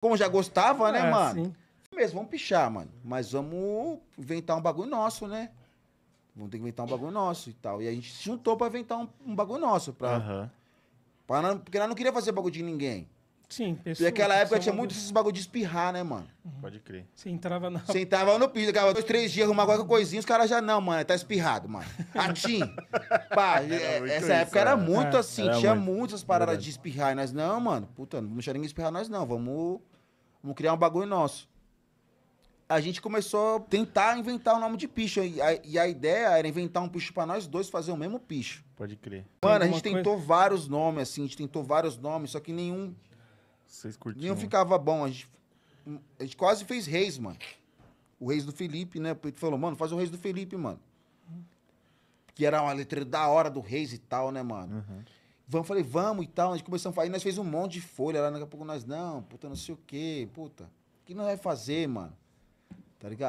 Como já gostava, né, é, né, mano? Sim. Mesmo, vamos pichar, mano. Mas vamos inventar um bagulho nosso, né? Vamos ter que inventar um bagulho nosso e tal. E a gente se juntou pra inventar um, um bagulho nosso. Pra, uhum. pra não, porque nós não queria fazer bagulho de ninguém. Sim, pessoa, E naquela época tinha muito esses bagulho de espirrar, né, mano? Pode crer. Você entrava na. Você entrava no piso, ficava dois, três dias, arrumar qualquer coisinha, os caras já não, mano, tá espirrado, mano. Atim. Pá, é, essa isso, época era, é. muito assim, era tinha muito. muitas paradas Verdade. de espirrar. E nós, não, mano, puta, não deixa ninguém espirrar nós, não, vamos Vamos criar um bagulho nosso. A gente começou a tentar inventar o nome de picho. E a, e a, ideia era inventar um picho para nós dois fazer o mesmo picho. Pode crer. Mano, a gente tentou coisa? vários nomes, assim. A gente tentou vários nomes, só que nenhum. Vocês curtiram? Nenhum ficava bom. A gente, a gente quase fez Reis, mano. O Reis do Felipe, né? Ele falou, mano, faz o Reis do Felipe, mano. Que era uma letra da hora do Reis e tal, né, mano? Uhum. Vamos, falei, vamos e tal. A gente começou a falar, e nós fez um monte de folha lá, daqui a pouco nós, não, puta, não sei o quê, puta. O que nós vai fazer, mano? Tá ligado?